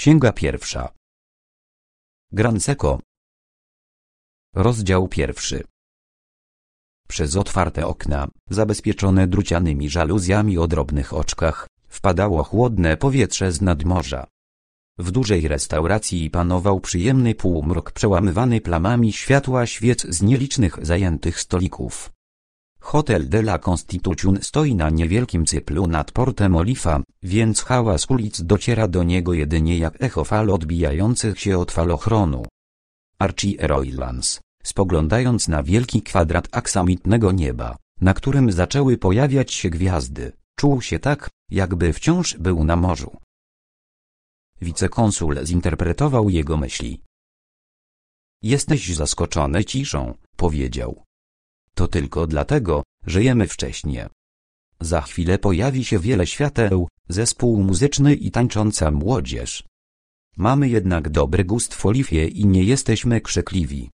Księga pierwsza. Granseko. Rozdział pierwszy. Przez otwarte okna, zabezpieczone drucianymi żaluzjami o drobnych oczkach, wpadało chłodne powietrze z nadmorza. W dużej restauracji panował przyjemny półmrok przełamywany plamami światła świec z nielicznych zajętych stolików. Hotel de la Constitution stoi na niewielkim cyplu nad portem Olifa, więc hałas ulic dociera do niego jedynie jak echo fal odbijających się od falochronu. Archie Roylands, spoglądając na wielki kwadrat aksamitnego nieba, na którym zaczęły pojawiać się gwiazdy, czuł się tak, jakby wciąż był na morzu. Wicekonsul zinterpretował jego myśli. Jesteś zaskoczony ciszą, powiedział. To tylko dlatego, że jemy wcześnie. Za chwilę pojawi się wiele świateł, zespół muzyczny i tańcząca młodzież. Mamy jednak dobry gust w Olifie i nie jesteśmy krzykliwi.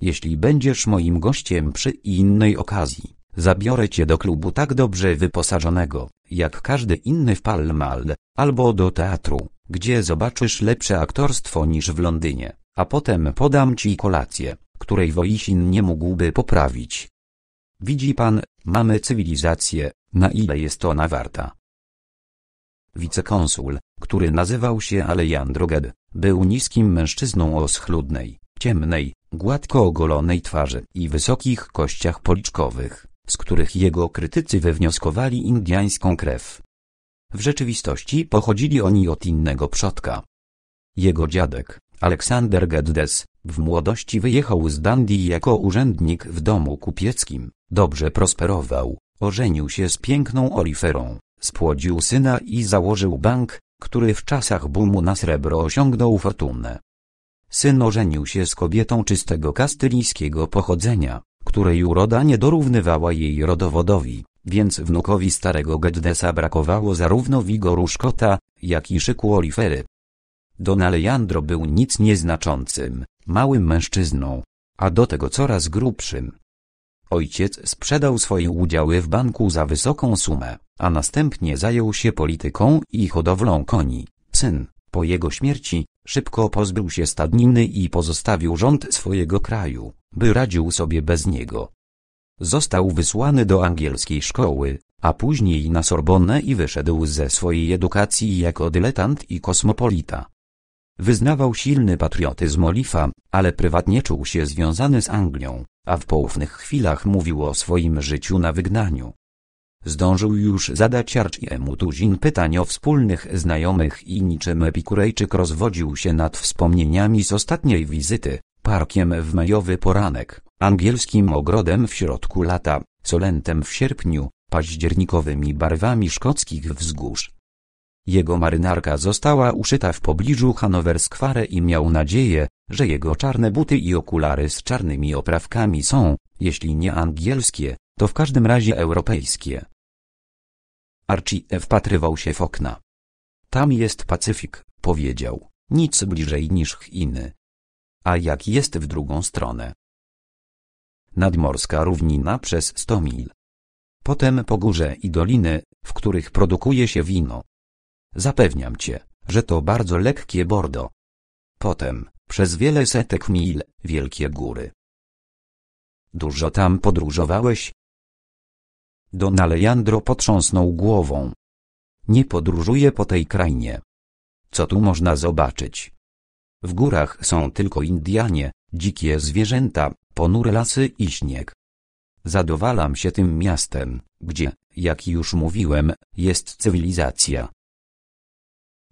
Jeśli będziesz moim gościem przy innej okazji, zabiorę cię do klubu tak dobrze wyposażonego, jak każdy inny w Palmal, albo do teatru, gdzie zobaczysz lepsze aktorstwo niż w Londynie, a potem podam ci kolację której Woisin nie mógłby poprawić. Widzi pan, mamy cywilizację, na ile jest ona warta. Wicekonsul, który nazywał się Alejandro Ged, był niskim mężczyzną o schludnej, ciemnej, gładko ogolonej twarzy i wysokich kościach policzkowych, z których jego krytycy wywnioskowali indiańską krew. W rzeczywistości pochodzili oni od innego przodka. Jego dziadek, Aleksander Geddes, w młodości wyjechał z Dundee jako urzędnik w domu kupieckim, dobrze prosperował, ożenił się z piękną Oliferą, spłodził syna i założył bank, który w czasach boomu na srebro osiągnął fortunę. Syn ożenił się z kobietą czystego kastylijskiego pochodzenia, której uroda nie dorównywała jej rodowodowi, więc wnukowi starego Geddesa brakowało zarówno wigoru Szkota, jak i szyku Olifery. Don Alejandro był nic nieznaczącym, małym mężczyzną, a do tego coraz grubszym. Ojciec sprzedał swoje udziały w banku za wysoką sumę, a następnie zajął się polityką i hodowlą koni. Syn, po jego śmierci, szybko pozbył się stadniny i pozostawił rząd swojego kraju, by radził sobie bez niego. Został wysłany do angielskiej szkoły, a później na Sorbonę i wyszedł ze swojej edukacji jako dyletant i kosmopolita. Wyznawał silny patriotyzm Olifa, ale prywatnie czuł się związany z Anglią, a w poufnych chwilach mówił o swoim życiu na wygnaniu. Zdążył już zadać Archiemu tuzin pytań o wspólnych znajomych i niczym Epikurejczyk rozwodził się nad wspomnieniami z ostatniej wizyty, parkiem w majowy poranek, angielskim ogrodem w środku lata, solentem w sierpniu, październikowymi barwami szkockich wzgórz. Jego marynarka została uszyta w pobliżu Hanover Square i miał nadzieję, że jego czarne buty i okulary z czarnymi oprawkami są, jeśli nie angielskie, to w każdym razie europejskie. Archie wpatrywał się w okna. Tam jest Pacyfik, powiedział, nic bliżej niż Chiny. A jak jest w drugą stronę? Nadmorska równina przez 100 mil. Potem pogórze i doliny, w których produkuje się wino. Zapewniam cię, że to bardzo lekkie bordo. Potem, przez wiele setek mil, wielkie góry. Dużo tam podróżowałeś? Don Alejandro potrząsnął głową. Nie podróżuję po tej krainie. Co tu można zobaczyć? W górach są tylko Indianie, dzikie zwierzęta, ponure lasy i śnieg. Zadowalam się tym miastem, gdzie, jak już mówiłem, jest cywilizacja.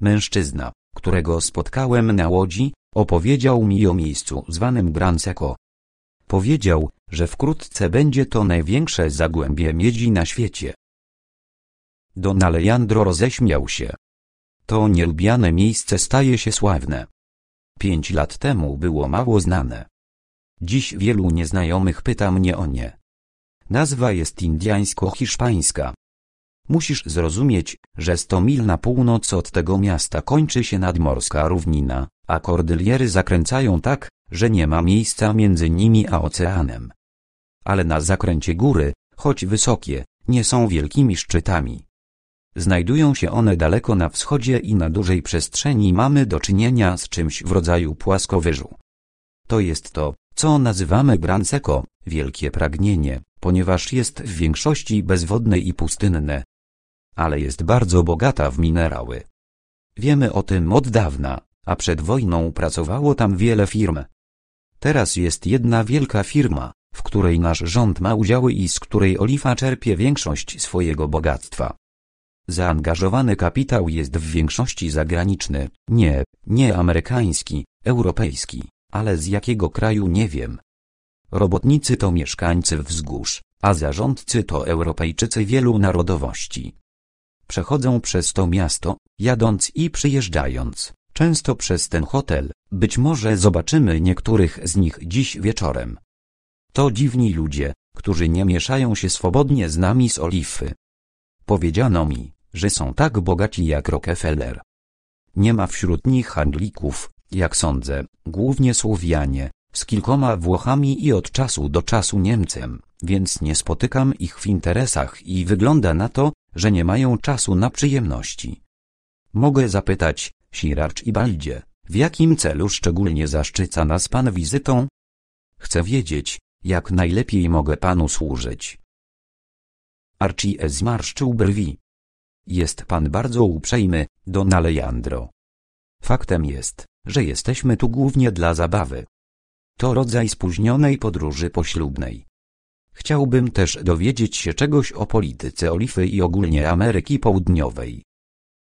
Mężczyzna, którego spotkałem na łodzi, opowiedział mi o miejscu zwanym Branseko. Powiedział, że wkrótce będzie to największe zagłębie miedzi na świecie. Don Alejandro roześmiał się. To nielubiane miejsce staje się sławne. Pięć lat temu było mało znane. Dziś wielu nieznajomych pyta mnie o nie. Nazwa jest indiańsko-hiszpańska. Musisz zrozumieć, że 100 mil na północ od tego miasta kończy się nadmorska równina, a kordyliery zakręcają tak, że nie ma miejsca między nimi a oceanem. Ale na zakręcie góry, choć wysokie, nie są wielkimi szczytami. Znajdują się one daleko na wschodzie i na dużej przestrzeni mamy do czynienia z czymś w rodzaju płaskowyżu. To jest to, co nazywamy Gran wielkie pragnienie, ponieważ jest w większości bezwodne i pustynne, ale jest bardzo bogata w minerały. Wiemy o tym od dawna, a przed wojną pracowało tam wiele firm. Teraz jest jedna wielka firma, w której nasz rząd ma udziały i z której oliwa czerpie większość swojego bogactwa. Zaangażowany kapitał jest w większości zagraniczny, nie, nie amerykański, europejski, ale z jakiego kraju nie wiem. Robotnicy to mieszkańcy wzgórz, a zarządcy to Europejczycy wielu narodowości. Przechodzą przez to miasto, jadąc i przyjeżdżając, często przez ten hotel, być może zobaczymy niektórych z nich dziś wieczorem. To dziwni ludzie, którzy nie mieszają się swobodnie z nami z Oliwy. Powiedziano mi, że są tak bogaci jak Rockefeller. Nie ma wśród nich handlików, jak sądzę, głównie Słowianie, z kilkoma Włochami i od czasu do czasu Niemcem, więc nie spotykam ich w interesach i wygląda na to, że nie mają czasu na przyjemności. Mogę zapytać, Siracz i Baldzie, w jakim celu szczególnie zaszczyca nas Pan wizytą? Chcę wiedzieć, jak najlepiej mogę Panu służyć. Archie zmarszczył brwi. Jest Pan bardzo uprzejmy, Don Alejandro. Faktem jest, że jesteśmy tu głównie dla zabawy. To rodzaj spóźnionej podróży poślubnej. Chciałbym też dowiedzieć się czegoś o polityce Olify i ogólnie Ameryki Południowej.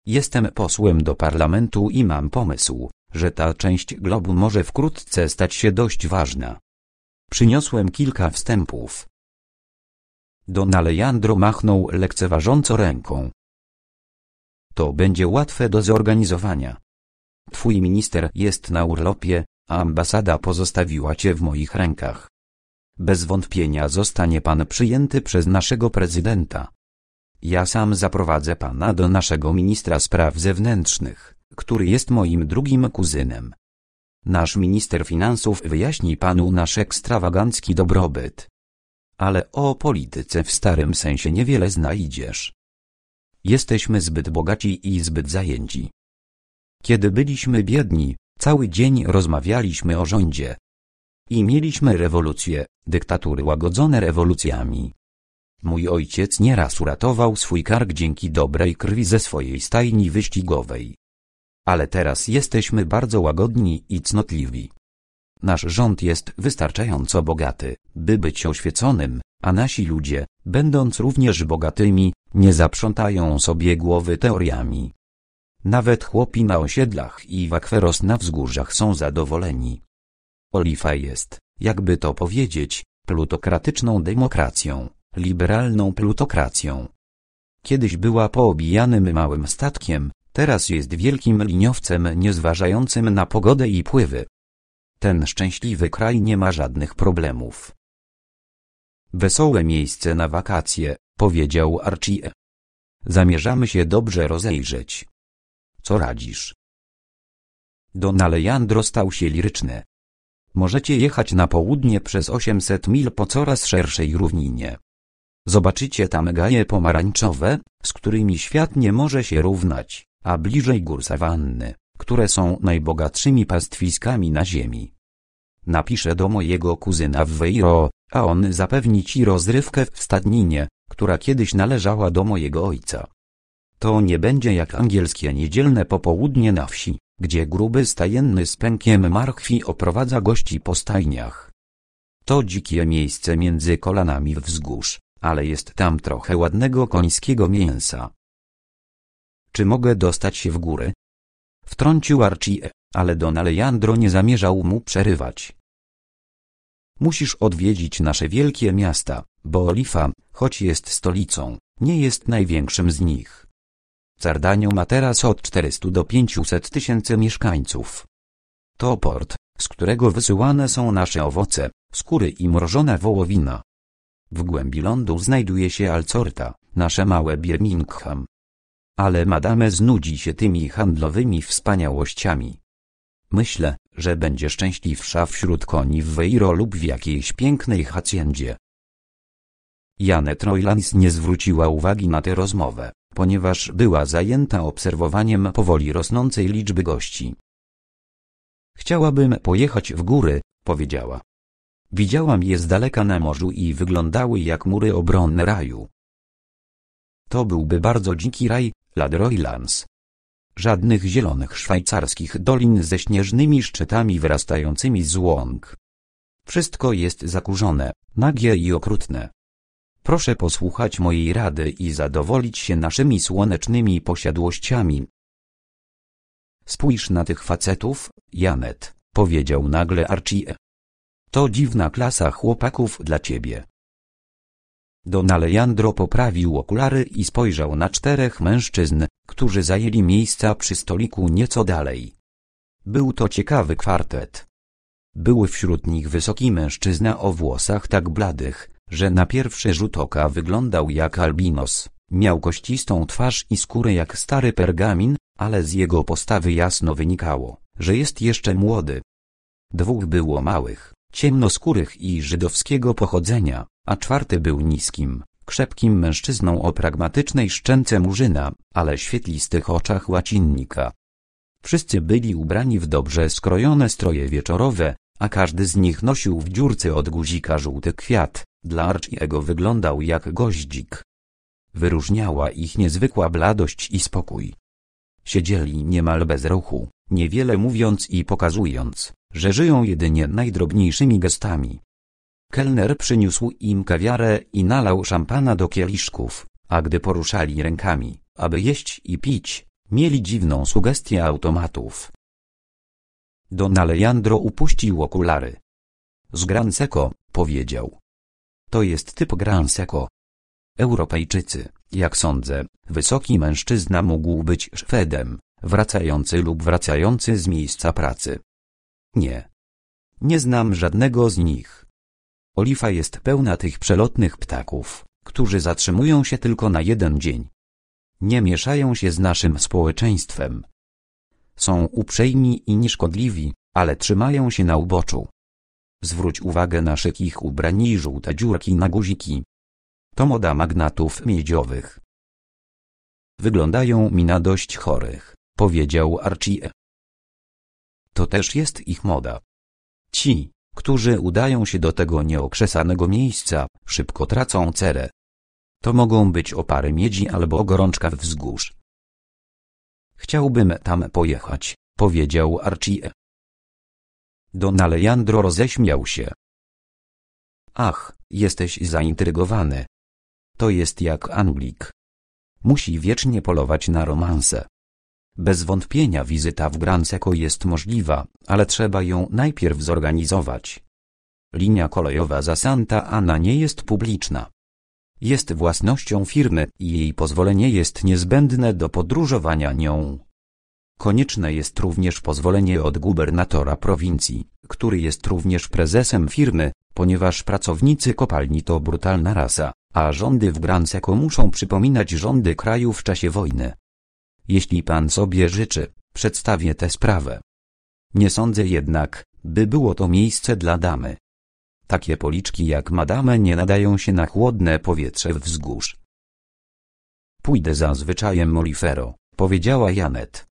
Jestem posłem do parlamentu i mam pomysł, że ta część globu może wkrótce stać się dość ważna. Przyniosłem kilka wstępów. Don Alejandro machnął lekceważąco ręką. To będzie łatwe do zorganizowania. Twój minister jest na urlopie, a ambasada pozostawiła cię w moich rękach. Bez wątpienia zostanie pan przyjęty przez naszego prezydenta. Ja sam zaprowadzę pana do naszego ministra spraw zewnętrznych, który jest moim drugim kuzynem. Nasz minister finansów wyjaśni panu nasz ekstrawagancki dobrobyt. Ale o polityce w starym sensie niewiele znajdziesz. Jesteśmy zbyt bogaci i zbyt zajęci. Kiedy byliśmy biedni, cały dzień rozmawialiśmy o rządzie, i mieliśmy rewolucje, dyktatury łagodzone rewolucjami. Mój ojciec nieraz uratował swój kark dzięki dobrej krwi ze swojej stajni wyścigowej. Ale teraz jesteśmy bardzo łagodni i cnotliwi. Nasz rząd jest wystarczająco bogaty, by być oświeconym, a nasi ludzie, będąc również bogatymi, nie zaprzątają sobie głowy teoriami. Nawet chłopi na osiedlach i wakweros na wzgórzach są zadowoleni, Olifa jest, jakby to powiedzieć, plutokratyczną demokracją, liberalną plutokracją. Kiedyś była poobijanym małym statkiem, teraz jest wielkim liniowcem niezważającym na pogodę i pływy. Ten szczęśliwy kraj nie ma żadnych problemów. Wesołe miejsce na wakacje, powiedział Archie. Zamierzamy się dobrze rozejrzeć. Co radzisz? Don Alejandro stał się liryczny możecie jechać na południe przez 800 mil po coraz szerszej równinie. Zobaczycie tam gaje pomarańczowe, z którymi świat nie może się równać, a bliżej gór sawanny, które są najbogatszymi pastwiskami na ziemi. Napiszę do mojego kuzyna w Weiro, a on zapewni ci rozrywkę w stadninie, która kiedyś należała do mojego ojca. To nie będzie jak angielskie niedzielne popołudnie na wsi gdzie gruby stajenny z pękiem marchwi oprowadza gości po stajniach. To dzikie miejsce między kolanami wzgórz, ale jest tam trochę ładnego końskiego mięsa. Czy mogę dostać się w góry? Wtrącił Archie, ale Don Alejandro nie zamierzał mu przerywać. Musisz odwiedzić nasze wielkie miasta, bo Olifa, choć jest stolicą, nie jest największym z nich. Cardania ma teraz od 400 do 500 tysięcy mieszkańców. To port, z którego wysyłane są nasze owoce, skóry i mrożona wołowina. W głębi lądu znajduje się Alcorta, nasze małe Birmingham. Ale madame znudzi się tymi handlowymi wspaniałościami. Myślę, że będzie szczęśliwsza wśród koni w Weiro lub w jakiejś pięknej hacjendzie. Janet Roylans nie zwróciła uwagi na tę rozmowę ponieważ była zajęta obserwowaniem powoli rosnącej liczby gości. Chciałabym pojechać w góry, powiedziała. Widziałam je z daleka na morzu i wyglądały jak mury obronne raju. To byłby bardzo dziki raj, Ladroilans. Żadnych zielonych szwajcarskich dolin ze śnieżnymi szczytami wyrastającymi z łąk. Wszystko jest zakurzone, nagie i okrutne. Proszę posłuchać mojej rady i zadowolić się naszymi słonecznymi posiadłościami. Spójrz na tych facetów, Janet, powiedział nagle Archie. To dziwna klasa chłopaków dla ciebie. Don Alejandro poprawił okulary i spojrzał na czterech mężczyzn, którzy zajęli miejsca przy stoliku nieco dalej. Był to ciekawy kwartet. Były wśród nich wysoki mężczyzna o włosach tak bladych, że na pierwszy rzut oka wyglądał jak albinos. Miał kościstą twarz i skórę jak stary pergamin, ale z jego postawy jasno wynikało, że jest jeszcze młody. Dwóch było małych, ciemnoskórych i żydowskiego pochodzenia, a czwarty był niskim, krzepkim mężczyzną o pragmatycznej szczęce murzyna, ale świetlistych oczach łacinnika. Wszyscy byli ubrani w dobrze skrojone stroje wieczorowe, a każdy z nich nosił w dziurce od guzika żółty kwiat, dla Archiego wyglądał jak goździk. Wyróżniała ich niezwykła bladość i spokój. Siedzieli niemal bez ruchu, niewiele mówiąc i pokazując, że żyją jedynie najdrobniejszymi gestami. Kelner przyniósł im kawiarę i nalał szampana do kieliszków, a gdy poruszali rękami, aby jeść i pić, mieli dziwną sugestię automatów. Don Alejandro upuścił okulary. Z Gran powiedział, to jest typ Grans jako Europejczycy. Jak sądzę, wysoki mężczyzna mógł być Szwedem, wracający lub wracający z miejsca pracy. Nie. Nie znam żadnego z nich. Olifa jest pełna tych przelotnych ptaków, którzy zatrzymują się tylko na jeden dzień. Nie mieszają się z naszym społeczeństwem. Są uprzejmi i nieszkodliwi, ale trzymają się na uboczu. Zwróć uwagę na szyk ich ubrań i żółte dziurki na guziki. To moda magnatów miedziowych. Wyglądają mi na dość chorych, powiedział Archie. To też jest ich moda. Ci, którzy udają się do tego nieokrzesanego miejsca, szybko tracą cerę. To mogą być opary miedzi albo gorączka wzgórz. Chciałbym tam pojechać, powiedział Archie. Don Alejandro roześmiał się. Ach, jesteś zaintrygowany. To jest jak Anglik. Musi wiecznie polować na romanse. Bez wątpienia wizyta w Gran Seco jest możliwa, ale trzeba ją najpierw zorganizować. Linia kolejowa za Santa Ana nie jest publiczna. Jest własnością firmy i jej pozwolenie jest niezbędne do podróżowania nią. Konieczne jest również pozwolenie od gubernatora prowincji, który jest również prezesem firmy, ponieważ pracownicy kopalni to brutalna rasa, a rządy w Gran muszą przypominać rządy kraju w czasie wojny. Jeśli pan sobie życzy, przedstawię tę sprawę. Nie sądzę jednak, by było to miejsce dla damy. Takie policzki jak madame nie nadają się na chłodne powietrze wzgórz. Pójdę za zwyczajem Molifero. powiedziała Janet.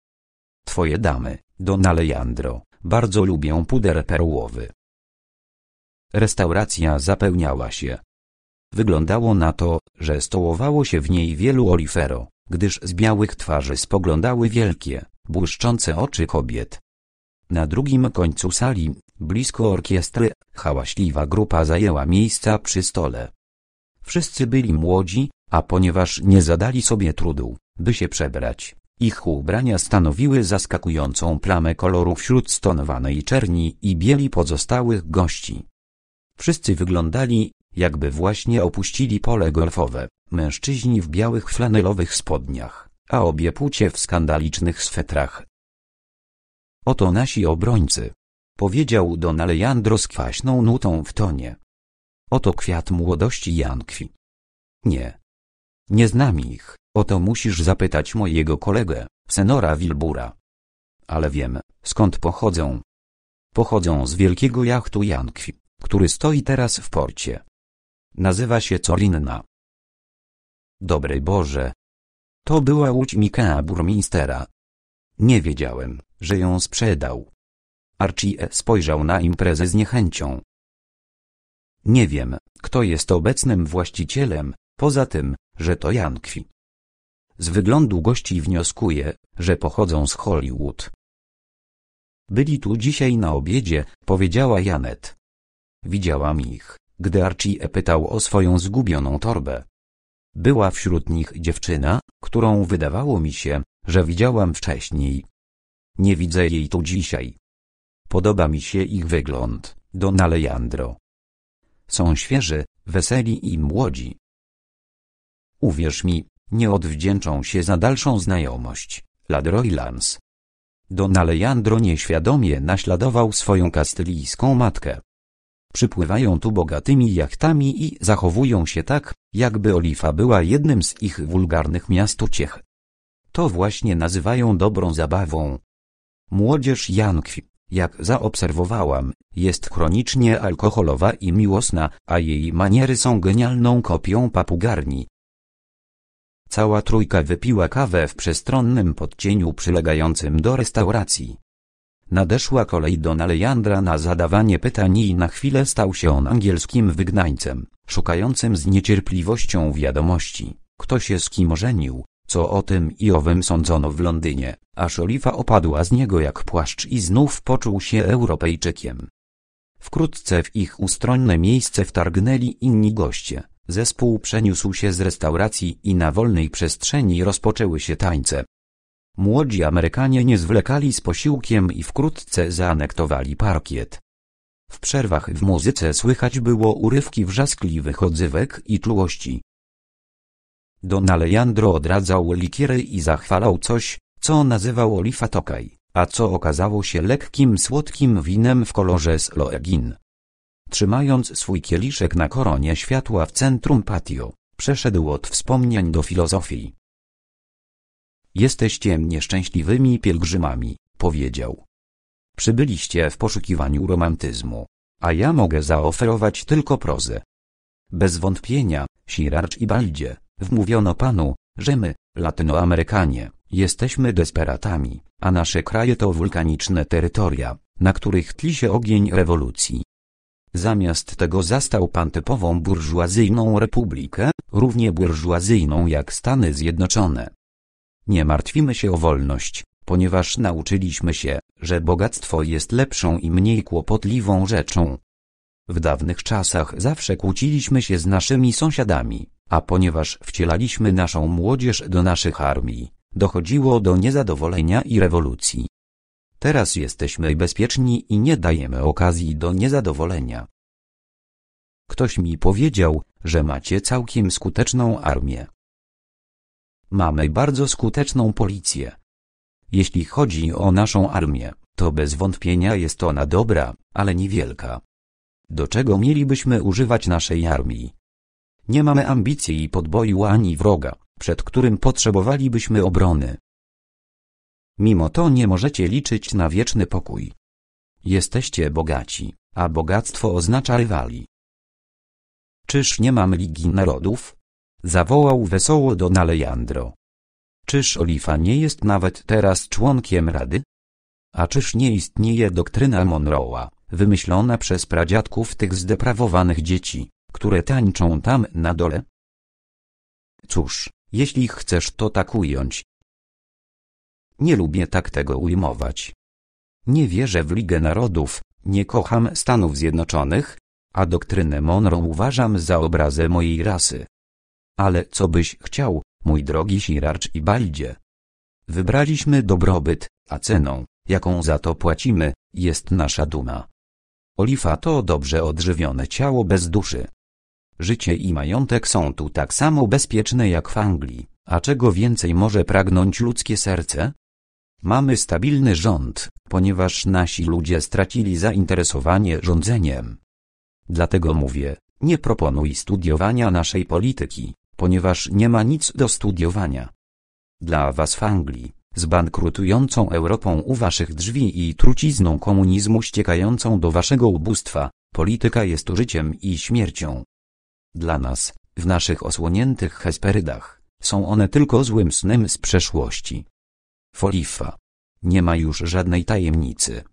Twoje damy, Don Alejandro, bardzo lubią puder perłowy. Restauracja zapełniała się. Wyglądało na to, że stołowało się w niej wielu olifero, gdyż z białych twarzy spoglądały wielkie, błyszczące oczy kobiet. Na drugim końcu sali, blisko orkiestry, hałaśliwa grupa zajęła miejsca przy stole. Wszyscy byli młodzi, a ponieważ nie zadali sobie trudu, by się przebrać, ich ubrania stanowiły zaskakującą plamę koloru wśród stonowanej czerni i bieli pozostałych gości. Wszyscy wyglądali, jakby właśnie opuścili pole golfowe, mężczyźni w białych flanelowych spodniach, a obie płcie w skandalicznych swetrach. Oto nasi obrońcy, powiedział Don Alejandro z kwaśną nutą w tonie. Oto kwiat młodości Jankwi. Nie. Nie znam ich. O to musisz zapytać mojego kolegę, senora Wilbura. Ale wiem, skąd pochodzą. Pochodzą z wielkiego jachtu Jankwi, który stoi teraz w porcie. Nazywa się Corinna. Dobry Boże. To była łódź Mikaa burmistera. Nie wiedziałem, że ją sprzedał. Archie spojrzał na imprezę z niechęcią. Nie wiem, kto jest obecnym właścicielem, poza tym, że to Jankwi. Z wyglądu gości wnioskuje, że pochodzą z Hollywood. Byli tu dzisiaj na obiedzie, powiedziała Janet. Widziałam ich, gdy Archie e pytał o swoją zgubioną torbę. Była wśród nich dziewczyna, którą wydawało mi się, że widziałam wcześniej. Nie widzę jej tu dzisiaj. Podoba mi się ich wygląd, Don Alejandro. Są świeży, weseli i młodzi. Uwierz mi, nie odwdzięczą się za dalszą znajomość. Ladroy Lance. Don Alejandro nieświadomie naśladował swoją kastylijską matkę. Przypływają tu bogatymi jachtami i zachowują się tak, jakby Olifa była jednym z ich wulgarnych miast uciech. To właśnie nazywają dobrą zabawą. Młodzież Jankwi, jak zaobserwowałam, jest chronicznie alkoholowa i miłosna, a jej maniery są genialną kopią papugarni. Cała trójka wypiła kawę w przestronnym podcieniu przylegającym do restauracji. Nadeszła kolej do Nalejandra na zadawanie pytań i na chwilę stał się on angielskim wygnańcem, szukającym z niecierpliwością wiadomości, kto się z kim ożenił, co o tym i owym sądzono w Londynie, a oliwa opadła z niego jak płaszcz i znów poczuł się Europejczykiem. Wkrótce w ich ustronne miejsce wtargnęli inni goście, Zespół przeniósł się z restauracji i na wolnej przestrzeni rozpoczęły się tańce. Młodzi Amerykanie nie zwlekali z posiłkiem i wkrótce zaanektowali parkiet. W przerwach w muzyce słychać było urywki wrzaskliwych odzywek i czułości. Don Alejandro odradzał likiery i zachwalał coś, co nazywał Olifa Tokaj, a co okazało się lekkim słodkim winem w kolorze sloegin. Trzymając swój kieliszek na koronie światła w centrum patio, przeszedł od wspomnień do filozofii. Jesteście nieszczęśliwymi pielgrzymami, powiedział. Przybyliście w poszukiwaniu romantyzmu, a ja mogę zaoferować tylko prozę. Bez wątpienia, Siracz i Baldzie, wmówiono panu, że my, Latynoamerykanie, jesteśmy desperatami, a nasze kraje to wulkaniczne terytoria, na których tli się ogień rewolucji. Zamiast tego zastał pan typową burżuazyjną republikę, równie burżuazyjną jak Stany Zjednoczone. Nie martwimy się o wolność, ponieważ nauczyliśmy się, że bogactwo jest lepszą i mniej kłopotliwą rzeczą. W dawnych czasach zawsze kłóciliśmy się z naszymi sąsiadami, a ponieważ wcielaliśmy naszą młodzież do naszych armii, dochodziło do niezadowolenia i rewolucji. Teraz jesteśmy bezpieczni i nie dajemy okazji do niezadowolenia. Ktoś mi powiedział, że macie całkiem skuteczną armię. Mamy bardzo skuteczną policję. Jeśli chodzi o naszą armię, to bez wątpienia jest ona dobra, ale niewielka. Do czego mielibyśmy używać naszej armii? Nie mamy ambicji i podboju ani wroga, przed którym potrzebowalibyśmy obrony. Mimo to nie możecie liczyć na wieczny pokój. Jesteście bogaci, a bogactwo oznacza rywali. Czyż nie mam Ligi Narodów? Zawołał wesoło Don Alejandro. Czyż Olifa nie jest nawet teraz członkiem Rady? A czyż nie istnieje doktryna Monroe'a, wymyślona przez pradziadków tych zdeprawowanych dzieci, które tańczą tam na dole? Cóż, jeśli chcesz to tak ująć, nie lubię tak tego ujmować. Nie wierzę w Ligę Narodów, nie kocham Stanów Zjednoczonych, a doktrynę Monroe uważam za obrazę mojej rasy. Ale co byś chciał, mój drogi Siracz i Baldzie? Wybraliśmy dobrobyt, a ceną, jaką za to płacimy, jest nasza duma. Olifa to dobrze odżywione ciało bez duszy. Życie i majątek są tu tak samo bezpieczne jak w Anglii, a czego więcej może pragnąć ludzkie serce? Mamy stabilny rząd, ponieważ nasi ludzie stracili zainteresowanie rządzeniem. Dlatego mówię, nie proponuj studiowania naszej polityki, ponieważ nie ma nic do studiowania. Dla was w Anglii, z bankrutującą Europą u waszych drzwi i trucizną komunizmu ściekającą do waszego ubóstwa, polityka jest życiem i śmiercią. Dla nas, w naszych osłoniętych hesperydach, są one tylko złym snem z przeszłości. Folifa. Nie ma już żadnej tajemnicy.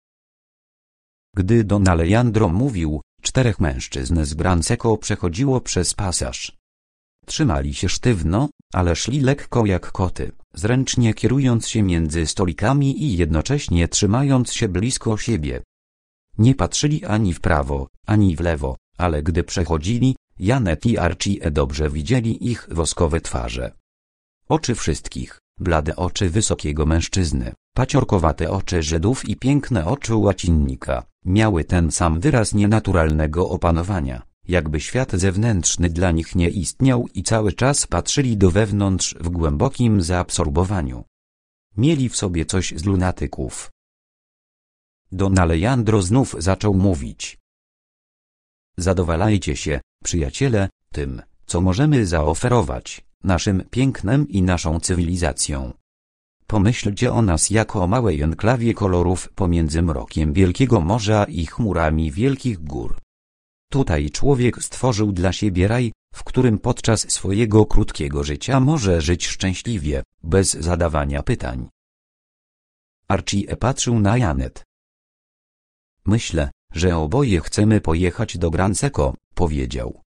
Gdy Don Alejandro mówił, czterech mężczyzn z Branseko przechodziło przez pasaż. Trzymali się sztywno, ale szli lekko jak koty, zręcznie kierując się między stolikami i jednocześnie trzymając się blisko siebie. Nie patrzyli ani w prawo, ani w lewo, ale gdy przechodzili, Janet i Archie dobrze widzieli ich woskowe twarze. Oczy wszystkich, blade oczy wysokiego mężczyzny, paciorkowate oczy Żydów i piękne oczy łacinnika, miały ten sam wyraz nienaturalnego opanowania, jakby świat zewnętrzny dla nich nie istniał i cały czas patrzyli do wewnątrz w głębokim zaabsorbowaniu. Mieli w sobie coś z lunatyków. Don Alejandro znów zaczął mówić. Zadowalajcie się, przyjaciele, tym, co możemy zaoferować naszym pięknem i naszą cywilizacją. Pomyślcie o nas jako o małej enklawie kolorów pomiędzy mrokiem Wielkiego Morza i chmurami Wielkich Gór. Tutaj człowiek stworzył dla siebie raj, w którym podczas swojego krótkiego życia może żyć szczęśliwie, bez zadawania pytań. Archie patrzył na Janet. Myślę, że oboje chcemy pojechać do Granseco, powiedział.